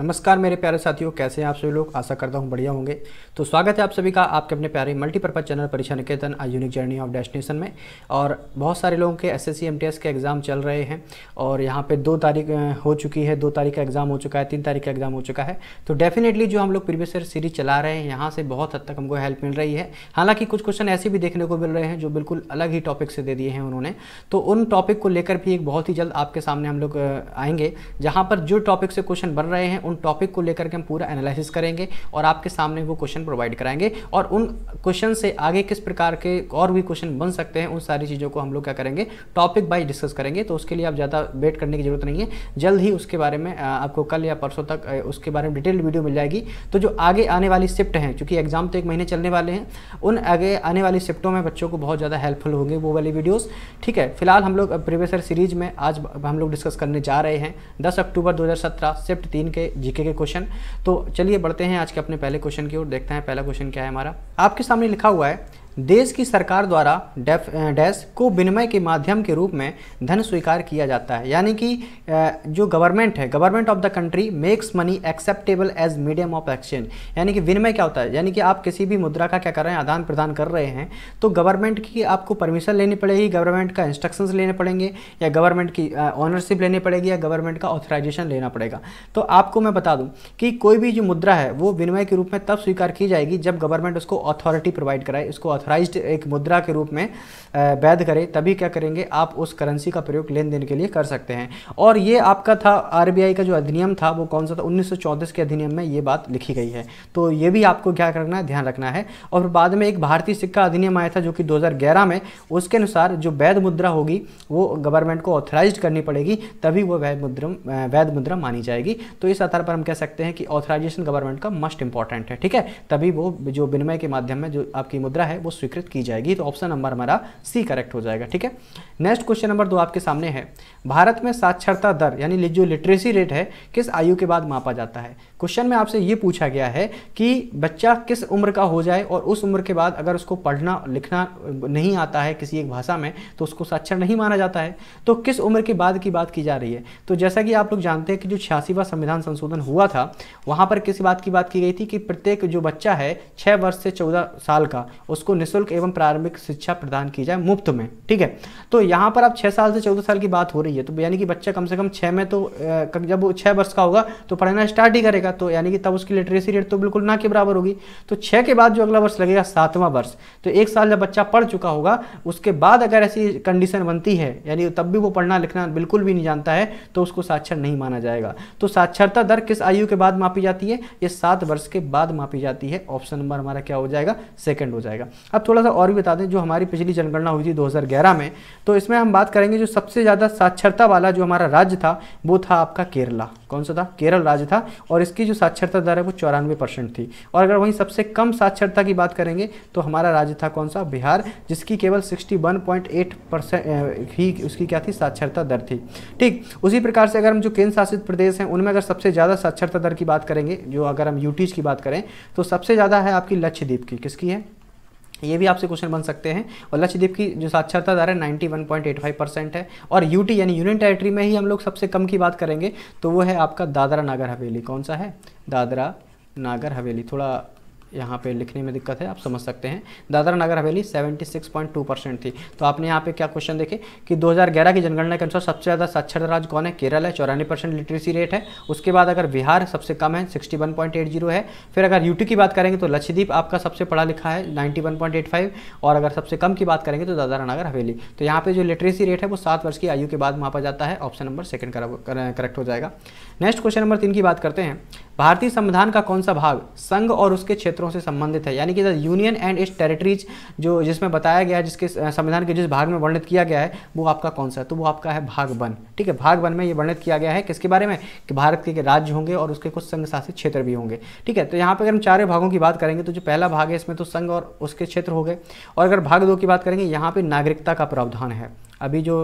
नमस्कार मेरे प्यारे साथियों कैसे हैं आप सभी लोग आशा करता हूं बढ़िया होंगे तो स्वागत है आप सभी का आपके अपने प्यारे multipurpose channel Pariksha Niketan a unique journey of destination में और बहुत सारे लोगों के एसएससी एमटीएस के एग्ज़ाम चल रहे हैं और यहां पे दो तारीख हो चुकी है दो तारीख का एग्ज़ाम हो चुका है तीन तारीख का एग्ज़ाम हो चुका है तो डेफिनेटली जो हम लोग प्रीवियस ईयर सीरीज चला रहे हैं यहाँ से बहुत हद तक हमको हेल्प मिल रही है हालाँकि कुछ क्वेश्चन ऐसे भी देखने को मिल रहे हैं जो बिल्कुल अलग ही टॉपिक से दे दिए हैं उन्होंने तो उन टॉपिक को लेकर भी एक बहुत ही जल्द आपके सामने हम लोग आएंगे जहाँ पर जो टॉपिक से क्वेश्चन बन रहे हैं उन टॉपिक को लेकर के हम पूरा एनालिसिस करेंगे और आपके सामने वो क्वेश्चन प्रोवाइड कराएंगे और उन क्वेश्चन से आगे किस प्रकार के और भी क्वेश्चन बन सकते हैं उन सारी चीज़ों को हम लोग क्या करेंगे टॉपिक बाई डिस्कस करेंगे तो उसके लिए आप ज़्यादा वेट करने की ज़रूरत नहीं है जल्द ही उसके बारे में आपको कल या परसों तक उसके बारे में डिटेल वीडियो मिल जाएगी तो जो आगे आने वाली शिफ्ट हैं चूँकि एग्ज़ाम तो एक महीने चलने वाले हैं उन आगे आने वाली शिफ्टों में बच्चों को बहुत ज़्यादा हेल्पफुल होंगे वो वाली वीडियोस ठीक है फिलहाल हम लोग प्रिवेसर सीरीज में आज हम लोग डिस्कस करने जा रहे हैं 10 अक्टूबर 2017 शिफ्ट तीन के जीके के क्वेश्चन तो चलिए बढ़ते हैं आज के अपने पहले क्वेश्चन की ओर देखते हैं पहला क्वेश्चन क्या है हमारा आपके सामने लिखा हुआ है देश की सरकार द्वारा डेफ डैश को विनिमय के माध्यम के रूप में धन स्वीकार किया जाता है यानी कि जो गवर्नमेंट है government of the country makes money acceptable as medium of exchange यानी कि विनिमय क्या होता है यानी कि आप किसी भी मुद्रा का क्या कर रहे हैं आदान प्रदान कर रहे हैं तो गवर्नमेंट की आपको परमिशन लेनी पड़ेगी गवर्नमेंट का इंस्ट्रक्शंस लेने पड़ेंगे या गवर्नमेंट की ऑनरशिप लेनी पड़ेगी या गवर्नमेंट का ऑथराइजेशन लेना पड़ेगा तो आपको मैं बता दूँ कि कोई भी जो मुद्रा है वो विनिमय के रूप में तब स्वीकार की जाएगी जब गवर्नमेंट उसको अथॉरिटी प्रोवाइड कराए उसको ऑथराइज एक मुद्रा के रूप में वैध करे तभी क्या करेंगे आप उस करेंसी का प्रयोग लेन देन के लिए कर सकते हैं और ये आपका था आरबीआई का जो अधिनियम था वो कौन सा था उन्नीस के अधिनियम में ये बात लिखी गई है तो ये भी आपको क्या करना है ध्यान रखना है और बाद में एक भारतीय सिक्का अधिनियम आया था जो कि 2011 में उसके अनुसार जो वैध मुद्रा होगी वो गवर्नमेंट को ऑथराइज करनी पड़ेगी तभी वो वैध मुद्रा वैध मुद्रा मानी जाएगी तो इस आधार पर हम कह सकते हैं कि ऑथराइजेशन गवर्नमेंट का मस्ट इंपॉर्टेंट है ठीक है तभी वो जो विनिमय के माध्यम में जो आपकी मुद्रा है वो स्वीकृत की जाएगी तो ऑप्शन नंबर हमारा सी करेक्ट हो जाएगा ठीक है नेक्स्ट क्वेश्चन नंबर दो आपके सामने है भारत में साक्षरता दर यानी जो लिटरेसी रेट है किस आयु के बाद मापा जाता है क्वेश्चन में आपसे ये पूछा गया है कि बच्चा किस उम्र का हो जाए और उस उम्र के बाद अगर उसको पढ़ना लिखना नहीं आता है किसी एक भाषा में तो उसको साक्षर नहीं माना जाता है तो किस उम्र के बाद की बात की जा रही है तो जैसा कि आप लोग जानते हैं कि जो छियासीवा संविधान संशोधन हुआ था वहाँ पर किस बात की बात की गई थी कि प्रत्येक जो बच्चा है छः वर्ष से चौदह साल का उसको निःशुल्क एवं प्रारंभिक शिक्षा प्रदान की जाए मुफ्त में ठीक है तो यहाँ पर आप छः साल से चौदह साल की बात हो रही है तो यानी कि बच्चा कम से कम छः में तो जब वो छः वर्ष का होगा तो पढ़ना स्टार्ट ही करेगा तो यानी कि तब उसकी लिटरेसी रेट तो बिल्कुल ना के बराबर होगी तो छः के बाद जो अगला वर्ष लगेगा सातवां वर्ष तो एक साल जब बच्चा पढ़ चुका होगा उसके बाद अगर ऐसी कंडीशन बनती है यानी तब भी वो पढ़ना लिखना बिल्कुल भी नहीं जानता है तो उसको साक्षर नहीं माना जाएगा तो साक्षरता दर किस आयु के बाद मापी जाती है ये सात वर्ष के बाद मापी जाती है ऑप्शन नंबर हमारा क्या हो जाएगा सेकेंड हो जाएगा अब थोड़ा सा और भी बता दें जो हमारी पिछली जनगणना हुई थी दो में तो इसमें हम बात करेंगे जो सबसे ज़्यादा साक्षरता वाला जो हमारा राज्य था वो था आपका केरला कौन सा था केरल राज्य था और इस इसकी जो साक्षरता दर है वो चौरानवे परसेंट थी और अगर वहीं सबसे कम साक्षरता की बात करेंगे तो हमारा राज्य था कौन सा बिहार जिसकी केवल 61.8 परसेंट ही उसकी क्या थी साक्षरता दर थी ठीक उसी प्रकार से अगर हम जो केंद्र शासित प्रदेश हैं उनमें अगर सबसे ज़्यादा साक्षरता दर की बात करेंगे जो अगर हम यूटीज की बात करें तो सबसे ज़्यादा है आपकी लक्षद्वीप की किसकी है ये भी आपसे क्वेश्चन बन सकते हैं और लक्षद्वीप की जो साक्षरता दर है 91.85 परसेंट है और यूटी यानी यूनियन टेरिटरी में ही हम लोग सबसे कम की बात करेंगे तो वो है आपका दादरा नागर हवेली कौन सा है दादरा नागर हवेली थोड़ा यहाँ पे लिखने में दिक्कत है आप समझ सकते हैं दादरा नगर हवेली 76.2 परसेंट थी तो आपने यहाँ पे क्या क्वेश्चन देखे कि 2011 की जनगणना के अनुसार सबसे ज़्यादा साक्षर राज्य कौन है केरल है चौरानवे परसेंट लिटरेसी रेट है उसके बाद अगर बिहार सबसे कम है 61.80 है फिर अगर यूटी की बात करेंगे तो लक्षद्वीप आपका सबसे पढ़ा लिखा है नाइन्टी और अगर सबसे कम की बात करेंगे तो दादरा नगर हवेली तो यहाँ पर जो लिटरेसी रेट है वो सात वर्ष की आयु के बाद मापा जाता है ऑप्शन नंबर सेकेंड करेक्ट हो जाएगा नेक्स्ट क्वेश्चन नंबर तीन की बात करते हैं भारतीय संविधान का कौन सा भाग संघ और उसके क्षेत्रों से संबंधित है यानी कि the union and its territories जो जिसमें बताया गया है जिसके संविधान के जिस भाग में वर्णित किया गया है वो आपका कौन सा है तो वो आपका है भाग वन ठीक है भाग वन में ये वर्णित किया गया है किसके बारे में कि भारत के राज्य होंगे और उसके कुछ संघ शासित क्षेत्र भी होंगे ठीक है तो यहाँ पर अगर हम चारों भागों की बात करेंगे तो जो पहला भाग है इसमें तो संघ और उसके क्षेत्र हो गए और अगर भाग दो की बात करेंगे यहाँ पर नागरिकता का प्रावधान है अभी जो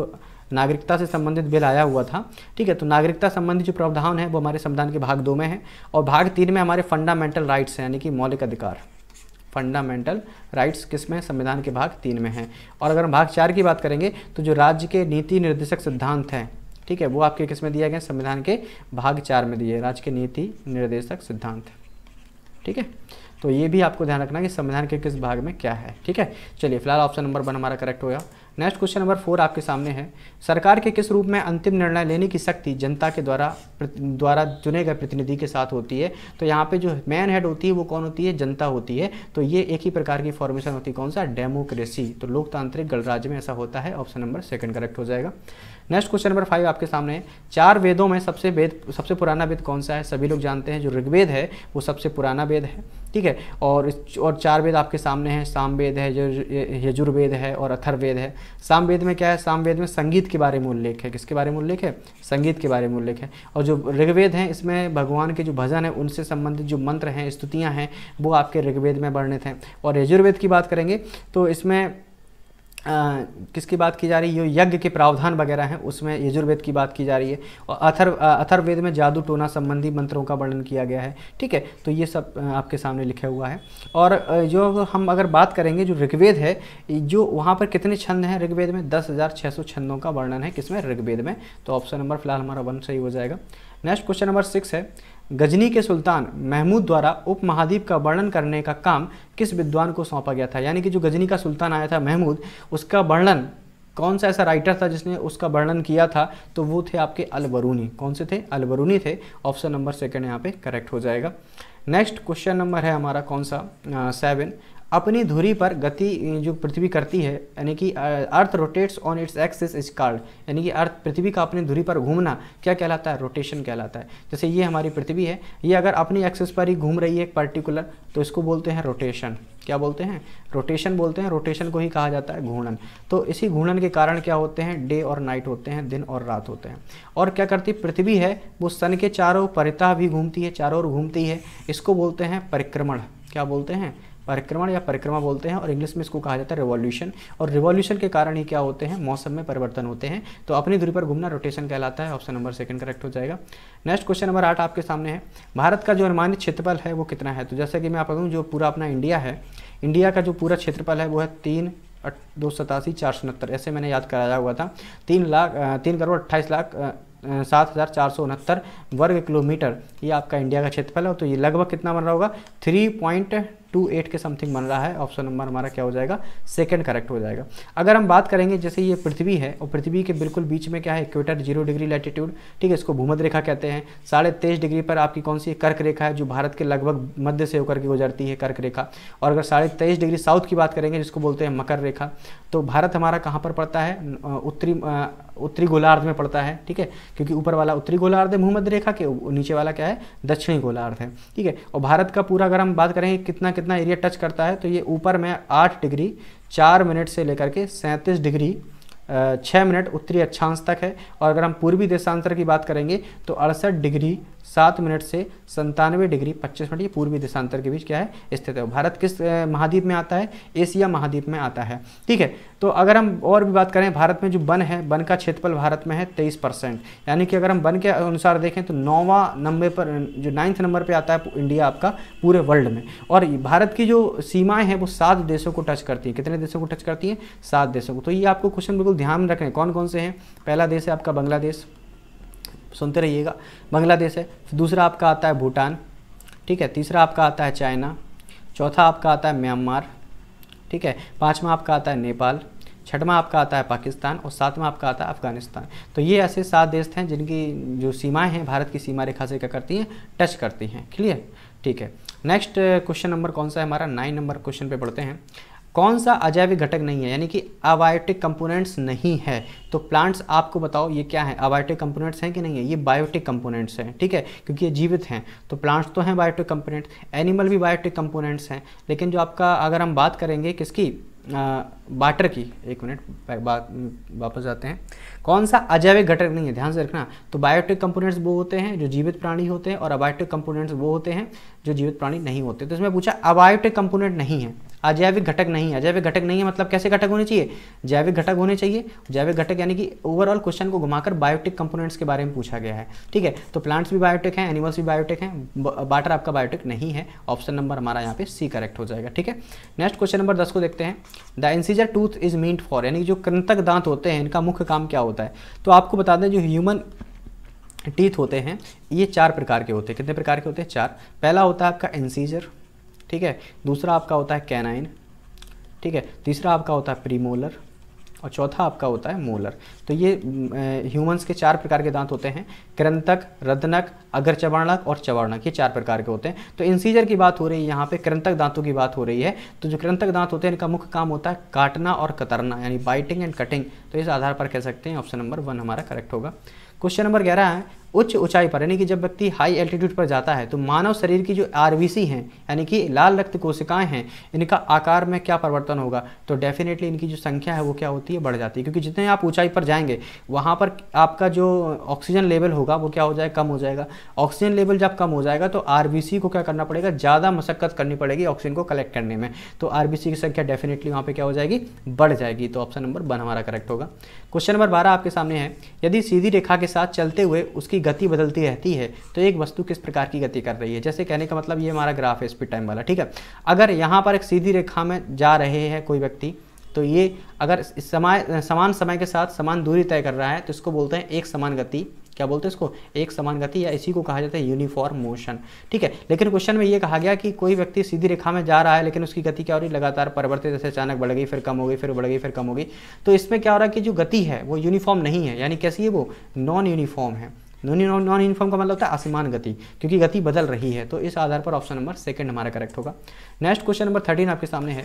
नागरिकता से संबंधित बिल आया हुआ था ठीक है तो नागरिकता संबंधी जो प्रावधान है वो हमारे संविधान के भाग दो में है और भाग तीन में हमारे फंडामेंटल राइट्स हैं यानी कि मौलिक अधिकार फंडामेंटल राइट्स किस में संविधान के भाग तीन में हैं और अगर हम भाग चार की बात करेंगे तो जो राज्य के नीति निर्देशक सिद्धांत हैं ठीक है वो आपके किस में दिया गया संविधान के भाग चार में दिए राज्य के नीति निर्देशक सिद्धांत ठीक है तो ये भी आपको ध्यान रखना कि संविधान के किस भाग में क्या है ठीक है चलिए फिलहाल ऑप्शन नंबर वन हमारा करेक्ट होगा नेक्स्ट क्वेश्चन नंबर फोर आपके सामने है सरकार के किस रूप में अंतिम निर्णय लेने की शक्ति जनता के द्वारा द्वारा चुने गए प्रतिनिधि के साथ होती है तो यहाँ पे जो मैन हेड होती है वो कौन होती है जनता होती है तो ये एक ही प्रकार की फॉर्मेशन होती है कौन सा डेमोक्रेसी तो लोकतांत्रिक गणराज्य में ऐसा होता है ऑप्शन नंबर सेकंड करेक्ट हो जाएगा नेक्स्ट क्वेश्चन नंबर फाइव आपके सामने है चार वेदों में सबसे वेद सबसे पुराना वेद कौन सा है सभी लोग जानते हैं जो ऋग्वेद है वो सबसे पुराना वेद है ठीक है और और चार वेद आपके सामने हैं सामवेद है यजुर्वेद है और अथर्वेद है सामवेद में क्या है सामवेद में संगीत के बारे में उल्लेख है किसके बारे में उल्लेख है संगीत के बारे में उल्लेख है और जो ऋग्वेद हैं इसमें भगवान के जो भजन हैं उनसे संबंधित जो मंत्र हैं स्तुतियाँ हैं वो आपके ऋग्वेद में वर्णित हैं और यजुर्वेद की बात करेंगे तो इसमें किसकी बात की जा रही है जो यज्ञ के प्रावधान वगैरह हैं उसमें यजुर्वेद की बात की जा रही है और अथर अथर्वेद में जादू टोना संबंधी मंत्रों का वर्णन किया गया है ठीक है तो ये सब आपके सामने लिखा हुआ है और जो हम अगर बात करेंगे जो ऋग्वेद है जो वहाँ पर कितने छंद हैं ऋग्वेद में दस हज़ार छः सौ छंदों का वर्णन है किसमें ऋग्वेद में तो ऑप्शन नंबर फिलहाल हमारा वन सही हो जाएगा नेक्स्ट क्वेश्चन नंबर सिक्स है गजनी के सुल्तान महमूद द्वारा उपमहाद्वीप का वर्णन करने का काम किस विद्वान को सौंपा गया था यानी कि जो गजनी का सुल्तान आया था महमूद उसका वर्णन कौन सा ऐसा राइटर था जिसने उसका वर्णन किया था तो वो थे आपके अलबरूनी कौन से थे अलबरूनी थे ऑप्शन नंबर सेकेंड यहाँ पे करेक्ट हो जाएगा नेक्स्ट क्वेश्चन नंबर है हमारा कौन सा सेवन uh, अपनी धुरी पर गति जो पृथ्वी करती है यानी कि earth rotates on its axis is card यानी कि अर्थ पृथ्वी का अपनी धुरी पर घूमना क्या कहलाता है रोटेशन कहलाता है जैसे ये हमारी पृथ्वी है ये अगर अपनी एक्सिस पर ही घूम रही है एक पर्टिकुलर तो इसको बोलते हैं रोटेशन क्या बोलते हैं रोटेशन बोलते हैं रोटेशन को ही कहा जाता है घूर्णन तो इसी घूर्णन के कारण क्या होते हैं डे और नाइट होते हैं दिन और रात होते हैं और क्या करती पृथ्वी है वो सन के चारों परिता भी घूमती है चारों ओर घूमती है इसको बोलते हैं परिक्रमण क्या बोलते हैं परिक्रमण या परिक्रमा बोलते हैं और इंग्लिश में इसको कहा जाता है रिवॉल्यूशन और रिवॉल्यूशन के कारण ही क्या होते हैं मौसम में परिवर्तन होते हैं तो अपनी दूरी पर घूमना रोटेशन कहलाता है ऑप्शन नंबर सेकंड करेक्ट हो जाएगा नेक्स्ट क्वेश्चन नंबर आठ आपके सामने है भारत का जो अनुमानित क्षेत्रफल है वो कितना है तो जैसे कि मैं बताऊँ जो पूरा अपना इंडिया है इंडिया का जो पूरा क्षेत्रफल है वो है तीन दो सतासी चार सौ उनहत्तर ऐसे मैंने याद कराया हुआ था तीन लाख तीन करोड़ अट्ठाईस लाख सात हज़ार चार सौ उनहत्तर वर्ग किलोमीटर ये आपका इंडिया का क्षेत्रफल है तो ये लगभग कितना बन रहा होगा थ्री पॉइंट टू एट के समथिंग बन रहा है ऑप्शन नंबर हमारा क्या हो जाएगा सेकंड करेक्ट हो जाएगा अगर हम बात करेंगे जैसे ये पृथ्वी है और पृथ्वी के बिल्कुल बीच में क्या है इक्वेटर जीरो डिग्री लैटिट्यूड ठीक है इसको भूमध रेखा कहते हैं साढ़े तेईस डिग्री पर आपकी कौन सी कर्क रेखा है जो भारत के लगभग मध्य से होकर के गुजरती है कर्क रेखा और अगर साढ़े तेईस डिग्री साउथ की बात करेंगे जिसको बोलते हैं मकर रेखा तो भारत हमारा कहाँ पर पड़ता है उत्तरी उत्तरी गोलार्ध में पड़ता है ठीक है क्योंकि ऊपर वाला उत्तरी गोलार्ध है भूमध्य रेखा के नीचे वाला क्या है दक्षिणी गोलार्ध है ठीक है और भारत का पूरा अगर हम बात करें कितना कितना एरिया टच करता है तो ये ऊपर में आठ डिग्री चार मिनट से लेकर के सैंतीस डिग्री छः मिनट उत्तरी अक्षांश तक है और अगर हम पूर्वी देशांतर की बात करेंगे तो अड़सठ डिग्री सात मिनट से संतानवे डिग्री पच्चीस मिनट ये पूर्वी देशांतर के बीच क्या है स्थित है भारत किस महाद्वीप में आता है एशिया महाद्वीप में आता है ठीक है तो अगर हम और भी बात करें भारत में जो वन है वन का क्षेत्रफल भारत में है तेईस परसेंट यानी कि अगर हम वन के अनुसार देखें तो नौवा नंबर पर जो नाइन्थ नंबर पर आता है इंडिया आपका पूरे वर्ल्ड में और भारत की जो सीमाएँ हैं वो सात देशों को टच करती हैं कितने देशों को टच करती हैं सात देशों को तो ये आपको क्वेश्चन बिल्कुल ध्यान रखें कौन कौन से हैं पहला देश है आपका बांग्लादेश सुनते रहिएगा बांग्लादेश है दूसरा आपका आता है भूटान ठीक है तीसरा आपका आता है चाइना चौथा आपका आता है म्यांमार ठीक है पाँचवा आपका आता है नेपाल छठवा आपका आता है पाकिस्तान और सातवां आपका आता है अफगानिस्तान तो ये ऐसे सात देश हैं जिनकी जो सीमाएं हैं भारत की सीमा रेखा से क्या करती हैं टच करती हैं क्लियर ठीक है नेक्स्ट क्वेश्चन नंबर कौन सा है हमारा नाइन नंबर क्वेश्चन पे पढ़ते हैं कौन सा अजैविक घटक नहीं है यानी कि अबायोटिक कंपोनेंट्स नहीं है तो प्लांट्स आपको बताओ ये क्या है अबायोटिक कंपोनेंट्स हैं कि नहीं है ये बायोटिक कंपोनेंट्स हैं ठीक है क्योंकि ये जीवित हैं तो प्लांट्स तो हैं बायोटिक कंपोनेंट्स एनिमल भी बायोटिक कंपोनेंट्स हैं लेकिन जो आपका अगर हम बात करेंगे किसकी वाटर की एक मिनट वापस जाते हैं कौन सा अजैविक घटक नहीं है ध्यान से रखना तो बायोटिक कंपोनेंट्स वो होते हैं जो जीवित प्राणी होते हैं और अबायोटिक कंपोनेंट्स वो होते हैं जो जीवित प्राणी नहीं होते तो इसमें पूछा अबायोटिक कंपोनेंट नहीं है अजैविक घटक नहीं है अजैविक घटक नहीं है मतलब कैसे घटक होने चाहिए जैविक घटक होने चाहिए जैविक घटक यानी कि ओवरऑल क्वेश्चन को घुमाकर बायोटिक कंपोनेंट्स के बारे में पूछा गया है ठीक है तो प्लांट्स भी बायोटिक हैं एनिमल्स भी बायोटिक हैं वाटर आपका बायोटिक नहीं है ऑप्शन नंबर हमारा यहाँ पे सी करेक्ट हो जाएगा ठीक है नेक्स्ट क्वेश्चन नंबर दस को देखते हैं the incisor major tooth is meant for यानी जो कृंतक दांत होते हैं इनका मुख्य काम क्या होता है तो आपको बता दें जो ह्यूमन टीथ होते हैं ये चार प्रकार के होते हैं कितने प्रकार के होते हैं चार पहला होता है आपका एंसीजर ठीक है दूसरा आपका होता है कैनाइन ठीक है तीसरा आपका होता है प्रीमोलर और चौथा आपका होता है मोलर तो ये ह्यूमंस के चार प्रकार के दांत होते हैं क्रंतक रदनक अगर चवर्णक और चवर्णक ये चार प्रकार के होते हैं तो इंसीजर की बात हो रही है यहाँ पे कृंतक दांतों की बात हो रही है तो जो कृंतक दांत होते हैं इनका मुख्य काम होता है काटना और कतरना यानी बाइटिंग एंड कटिंग तो इस आधार पर कह सकते हैं ऑप्शन नंबर वन हमारा करेक्ट होगा क्वेश्चन नंबर ग्यारह है उच्च ऊंचाई पर यानी कि जब व्यक्ति हाई एल्टीट्यूड पर जाता है तो मानव शरीर की जो आर हैं यानी कि लाल रक्त कोशिकाएं हैं इनका आकार में क्या परिवर्तन होगा तो डेफिनेटली इनकी जो संख्या है वो क्या होती है बढ़ जाती है क्योंकि जितने आप ऊंचाई पर जाएंगे वहाँ पर आपका जो ऑक्सीजन लेवल होगा वो क्या हो जाएगा कम हो जाएगा ऑक्सीजन लेवल जब कम हो जाएगा तो आर को क्या करना पड़ेगा ज़्यादा मशक्क़त करनी पड़ेगी ऑक्सीजन को कलेक्ट करने में तो आर की संख्या डेफिनेटली वहाँ पर क्या हो जाएगी बढ़ जाएगी तो ऑप्शन नंबर वन हमारा करेक्ट होगा क्वेश्चन नंबर बारह आपके सामने है यदि सीधी रेखा के साथ चलते हुए उसकी की गति बदलती रहती है तो एक वस्तु किस प्रकार की गति कर रही है जैसे कहने का मतलब ये हमारा ग्राफ है स्पीड टाइम वाला ठीक है अगर यहाँ पर एक सीधी रेखा में जा रहे हैं कोई व्यक्ति तो ये अगर समय समान समय के साथ समान दूरी तय कर रहा है तो इसको बोलते हैं एक समान गति क्या बोलते हैं इसको एक समान गति या इसी को कहा जाता है यूनिफॉर्म मोशन ठीक है लेकिन क्वेश्चन में ये कहा गया कि कोई व्यक्ति सीधी रेखा में जा रहा है लेकिन उसकी गति क्या हो रही लगातार परिवर्तित जैसे अचानक बढ़ गई फिर कम हो गई फिर बढ़ गई फिर कम हो गई तो इसमें क्या हो रहा है कि जो गति है वो यूनिफॉर्म नहीं है यानी कैसी है वो नॉन यूनिफॉर्म है नॉन नॉन यूनिफॉर्म का मतलब होता है असमान गति क्योंकि गति बदल रही है तो इस आधार पर ऑप्शन नंबर सेकंड हमारा करेक्ट होगा नेक्स्ट क्वेश्चन नंबर थर्टीन आपके सामने है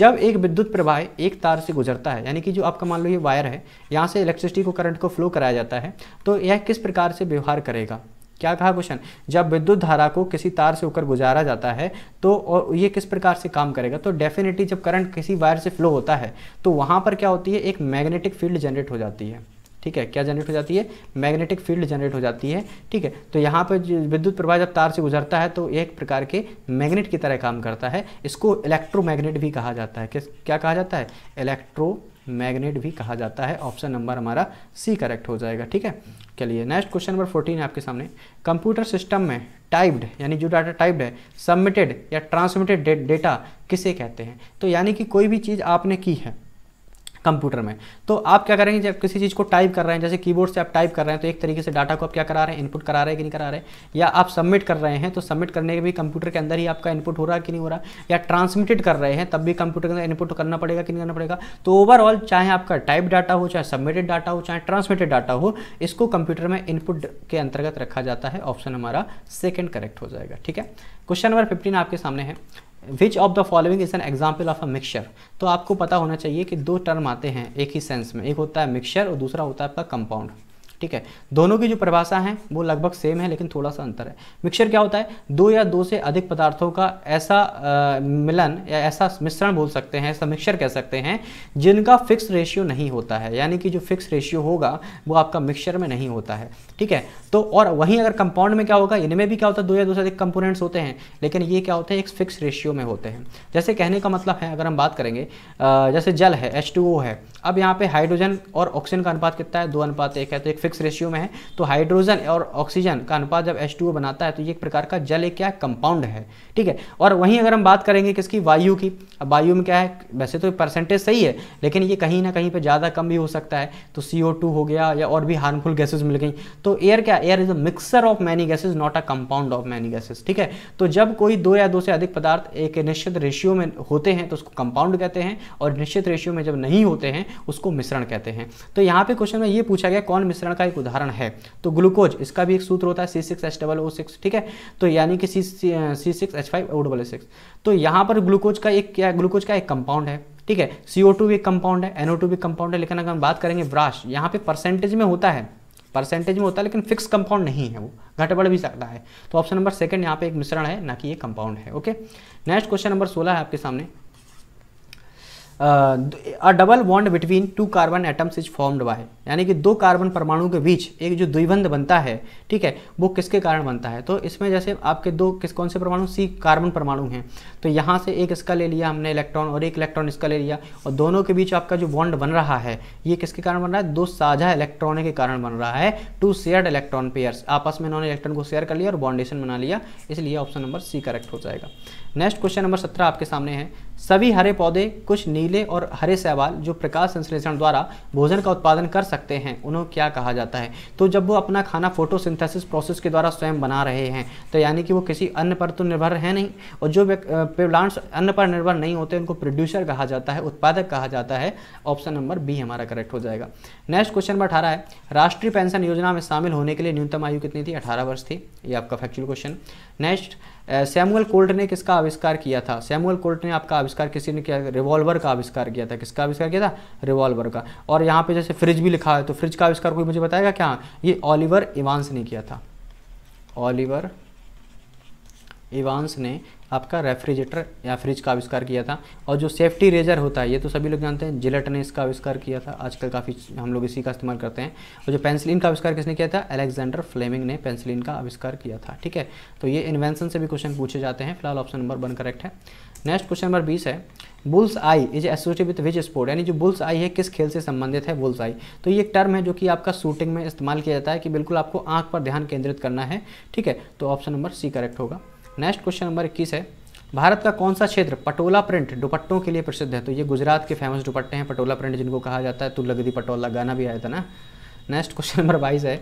जब एक विद्युत प्रवाह एक तार से गुजरता है यानी कि जो आपका मान लो ये वायर है यहाँ से इलेक्ट्रिसिटी को करंट को फ्लो कराया जाता है तो यह किस प्रकार से व्यवहार करेगा क्या कहा क्वेश्चन जब विद्युत धारा को किसी तार से होकर गुजारा जाता है तो और ये किस प्रकार से काम करेगा तो डेफिनेटली जब करंट किसी वायर से फ्लो होता है तो वहाँ पर क्या होती है एक मैग्नेटिक फील्ड जनरेट हो जाती है ठीक है क्या जनरेट हो जाती है मैग्नेटिक फील्ड जनरेट हो जाती है ठीक है तो यहाँ पर विद्युत प्रवाह जब तार से गुजरता है तो एक प्रकार के मैग्नेट की तरह काम करता है इसको इलेक्ट्रोमैग्नेट भी कहा जाता है किस क्या कहा जाता है इलेक्ट्रो मैग्नेट भी कहा जाता है ऑप्शन नंबर हमारा सी करेक्ट हो जाएगा ठीक है चलिए नेक्स्ट क्वेश्चन नंबर फोर्टीन आपके सामने कंप्यूटर सिस्टम में टाइप्ड यानी जो डाटा टाइप्ड है सबमिटेड या ट्रांसमिटेड डेटा किसे कहते हैं तो यानी कि कोई भी चीज़ आपने की है कंप्यूटर में तो आप क्या करेंगे जब किसी चीज़ को टाइप कर रहे हैं जैसे कीबोर्ड से आप टाइप कर रहे हैं तो एक तरीके से डाटा को आप क्या करा रहे हैं इनपुट करा रहे हैं कि नहीं करा रहे हैं या आप सबमिट कर रहे हैं तो सबमिट करने के भी कंप्यूटर के अंदर ही आपका इनपुट हो रहा है कि नहीं हो रहा या ट्रांसमिटेड कर रहे हैं तब भी कंप्यूटर के अंदर इनपुट करना पड़ेगा कि नहीं करना पड़ेगा तो ओवरऑल चाहे आपका टाइप डाटा हो चाहे सबमिटेड डाटा हो चाहे ट्रांसमिटेड डाटा हो इसको कंप्यूटर में इनपुट के अंतर्गत रखा जाता है ऑप्शन हमारा सेकेंड करेक्ट हो जाएगा ठीक है क्वेश्चन नंबर फिफ्टीन आपके सामने है which of the following is an example of a mixture तो आपको पता होना चाहिए कि दो टर्म आते हैं एक ही सेंस में एक होता है मिक्सचर और दूसरा होता है आपका कंपाउंड ठीक है दोनों की जो परिभाषा है वो लगभग सेम है लेकिन थोड़ा सा अंतर है मिक्सचर क्या होता है दो या दो से अधिक पदार्थों का ऐसा आ, मिलन या ऐसा मिश्रण बोल सकते हैं ऐसा मिक्सचर कह सकते हैं जिनका फिक्स रेशियो नहीं होता है यानी कि जो फिक्स रेशियो होगा वो आपका मिक्सचर में नहीं होता है ठीक है तो और वहीं अगर कंपाउंड में क्या होगा इनमें भी क्या होता है दो या दो से अधिक कंपोनेंट्स होते हैं लेकिन ये क्या होते हैं एक फिक्स रेशियो में होते हैं जैसे कहने का मतलब है अगर हम बात करेंगे जैसे जल है एच है अब यहाँ पे हाइड्रोजन और ऑक्सीजन का अनुपात कितना है दो अनुपात एक है तो एक फिक्स एक्स रेशियो में है तो हाइड्रोजन और ऑक्सीजन का अनुपात जब एच बनाता है तो ये एक प्रकार का जल एक क्या कंपाउंड है ठीक है और वहीं अगर हम बात करेंगे किसकी वायु की अब वायु में क्या है वैसे तो परसेंटेज सही है लेकिन ये कहीं ना कहीं पर ज़्यादा कम भी हो सकता है तो सी हो गया या और भी हार्मफुल गैसेज मिल गई तो एयर क्या air is a mixer of many gases not a compound of many gases ठीक है तो जब कोई दो या दो से अधिक पदार्थ एक निश्चित रेशियो में होते हैं तो उसको कंपाउंड कहते हैं और निश्चित रेशियो में जब नहीं होते हैं उसको मिश्रण कहते हैं तो यहाँ पे क्वेश्चन में ये पूछा गया कौन मिश्रण का एक उदाहरण है तो ग्लूकोज इसका भी एक सूत्र होता है C six H double O six ठीक है तो यानी कि C C six H five O double six तो यहाँ पर ग्लूकोज का एक क्या ग्लूकोज का एक कंपाउंड है ठीक है सी ओ टू भी कंपाउंड है एन ओ टू भी कंपाउंड है लेकिन अगर हम बात करेंगे ब्राश यहाँ पे परसेंटेज में होता है परसेंटेज में होता है लेकिन फिक्स कंपाउंड नहीं है वो घटबड़ भी सकता है तो ऑप्शन नंबर सेकंड यहाँ पे एक मिश्रण है ना कि ये कंपाउंड है ओके नेक्स्ट क्वेश्चन नंबर सोलह है आपके सामने a double bond between two carbon atoms is formed by यानी कि दो कार्बन परमाणु के बीच एक जो द्विबंध बनता है ठीक है वो किसके कारण बनता है तो इसमें जैसे आपके दो किस कौन से परमाणु सी कार्बन परमाणु हैं तो यहाँ से एक इसका ले लिया हमने इलेक्ट्रॉन और एक इलेक्ट्रॉन इसका ले लिया और दोनों के बीच आपका जो बॉन्ड बन रहा है ये किसके कारण बन रहा है दो साझा इलेक्ट्रॉन के कारण बन रहा है टू शेयर्ड इलेक्ट्रॉन पेयर्स आपस में इन्होंने इलेक्ट्रॉन को शेयर कर लिया और बॉन्डेशन बना लिया इसलिए ऑप्शन नंबर सी करेक्ट हो जाएगा नेक्स्ट क्वेश्चन नंबर सत्रह आपके सामने है सभी हरे पौधे कुछ नीले और हरे सेवाल जो प्रकाश संश्लेषण द्वारा भोजन का उत्पादन कर सकते हैं उन्हें क्या कहा जाता है तो जब वो अपना खाना फोटोसिंथेसिस प्रोसेस के द्वारा स्वयं बना रहे हैं तो यानी कि वो किसी अन्न पर तो निर्भर है नहीं और जो प्लांट्स अन्न पर निर्भर नहीं होते उनको प्रोड्यूसर कहा जाता है उत्पादक कहा जाता है ऑप्शन नंबर बी हमारा करेक्ट हो जाएगा नेक्स्ट क्वेश्चन नंबर अठारह है राष्ट्रीय पेंशन योजना में शामिल होने के लिए न्यूनतम आयु कितनी थी अठारह वर्ष थी ये आपका factual question next Samuel Colt ने किसका आविष्कार किया था सैमुअल कोल्ट ने आपका आविष्कार किसी ने किया रिवॉल्वर का आविष्कार किया था किसका आविष्कार किया था रिवॉल्वर का और यहाँ पे जैसे फ्रिज भी लिखा है तो फ्रिज का आविष्कार कोई मुझे बताएगा क्या ये ऑलिवर इवांस ने किया था ऑलिवर इवांस ने आपका रेफ्रिजरेटर या फ्रिज का आविष्कार किया था और जो सेफ्टी रेजर होता है ये तो सभी लोग जानते हैं जिलेट ने इसका आविष्कार किया था आजकल काफ़ी हम लोग इसी का इस्तेमाल करते हैं और जो पेंसिलिन का आविष्कार किसने किया था अलेक्जेंडर फ्लेमिंग ने पेंसिलिन का आविष्कार किया था ठीक है तो ये इन्वेंशन से भी क्वेश्चन पूछे जाते हैं फिलहाल ऑप्शन नंबर वन करेक्ट है नेक्स्ट क्वेश्चन नंबर बीस है bulls eye is associated with which sport यानी जो बुल्स आई है किस खेल से संबंधित है बुल्स आई तो ये एक टर्म है जो कि आपका शूटिंग में इस्तेमाल किया जाता है कि बिल्कुल आपको आंख पर ध्यान केंद्रित करना है ठीक है तो ऑप्शन नंबर सी करेक्ट होगा नेक्स्ट क्वेश्चन नंबर इक्कीस है भारत का कौन सा क्षेत्र पटोला प्रिंट दुपट्टों के लिए प्रसिद्ध है तो ये गुजरात के फेमस दुपट्टे हैं पटोला प्रिंट जिनको कहा जाता है तुल्लगदी तो पटोला गाना भी आया था ना नेक्स्ट क्वेश्चन नंबर बाईस है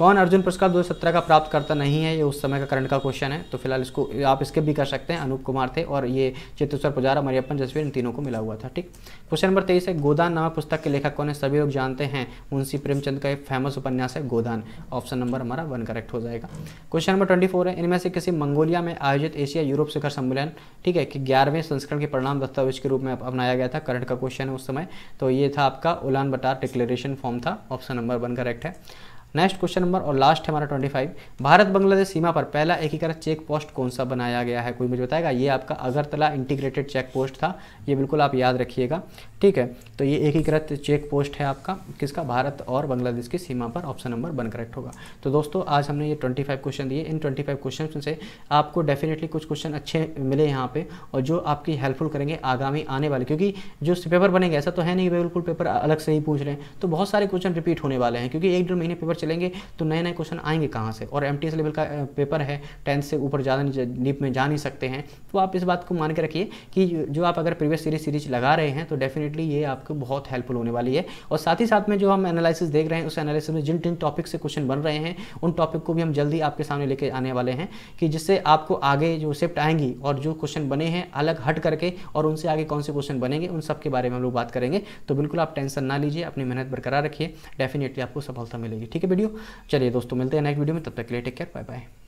कौन अर्जुन पुरस्कार 2017 का प्राप्त करता नहीं है ये उस समय का करंट का क्वेश्चन है तो फिलहाल इसको आप इसके भी कर सकते हैं अनूप कुमार थे और ये चेतेश्वर पुजारा मरियप्पन जसवीर इन तीनों को मिला हुआ था ठीक क्वेश्चन नंबर तेईस है गोदान नामक पुस्तक के लेखक कौन है सभी लोग जानते हैं मुंशी प्रेमचंद का एक फेमस उपन्यास है गोदान ऑप्शन नंबर हमारा वन करेक्ट हो जाएगा क्वेश्चन नंबर ट्वेंटी है इनमें से किसी मंगोलिया में आयोजित एशिया यूरोप शिखर सम्मेलन ठीक है कि ग्यारहवें संस्करण के परिणाम दस्तावेज के रूप में अपनाया गया था करंट का क्वेश्चन है उस समय तो ये था आपका उलान बटार डिक्लेरेशन फॉर्म था ऑप्शन नंबर वन करेक्ट है नेक्स्ट क्वेश्चन नंबर और लास्ट है हमारा ट्वेंटी फाइव भारत बांग्लादेश सीमा पर पहला एकीकृत चेक पोस्ट कौन सा बनाया गया है कोई मुझे बताएगा ये आपका अगरतला इंटीग्रेटेड चेक पोस्ट था ये बिल्कुल आप याद रखिएगा ठीक है तो ये एकीकृत चेक पोस्ट है आपका किसका भारत और बांग्लादेश की सीमा पर ऑप्शन नंबर वन करेक्ट होगा तो दोस्तों आज हमने ये ट्वेंटी फाइव क्वेश्चन दिए इन ट्वेंटी फाइव क्वेश्चन से आपको डेफिनेटली कुछ क्वेश्चन अच्छे मिले यहाँ पर और जो आपकी हेल्पफुल करेंगे आगामी आने वाले क्योंकि जो पेपर बनेंगे ऐसा तो है नहीं बिल्कुल पेपर अलग से ही पूछ रहे हैं तो बहुत सारे क्वेश्चन रिपीट होने वाले हैं क्योंकि एक डेढ़ महीने पेपर चलेंगे तो नए नए क्वेश्चन आएंगे कहाँ से और एम लेवल का पेपर है टेंथ से ऊपर ज़्यादा डीप में जा नहीं सकते हैं तो आप इस बात को मान के रखिए कि जो आप अगर प्रीवियस सीरीज सीरीज लगा रहे हैं तो डेफिनेटली ये आपको बहुत हेल्पफुल होने वाली है और साथ ही साथ में जो हम एनालिसिस देख रहे हैं उस एनालिसिस में जिन जिन टॉपिक से क्वेश्चन बन रहे हैं उन टॉपिक को भी हम जल्दी आपके सामने लेके आने वाले हैं कि जिससे आपको आगे जो शिफ्ट आएंगी और जो क्वेश्चन बने हैं अलग हट करके और उनसे आगे कौन से क्वेश्चन बनेंगे उन सब के बारे में हम लोग बात करेंगे तो बिल्कुल आप टेंशन ना लीजिए अपनी मेहनत बरकरार रखिए डेफिनेटली आपको सफलता मिलेगी ठीक है वीडियो चलिए दोस्तों मिलते हैं नेक्स्ट वीडियो में तब तक के लिए टेक केयर बाय बाय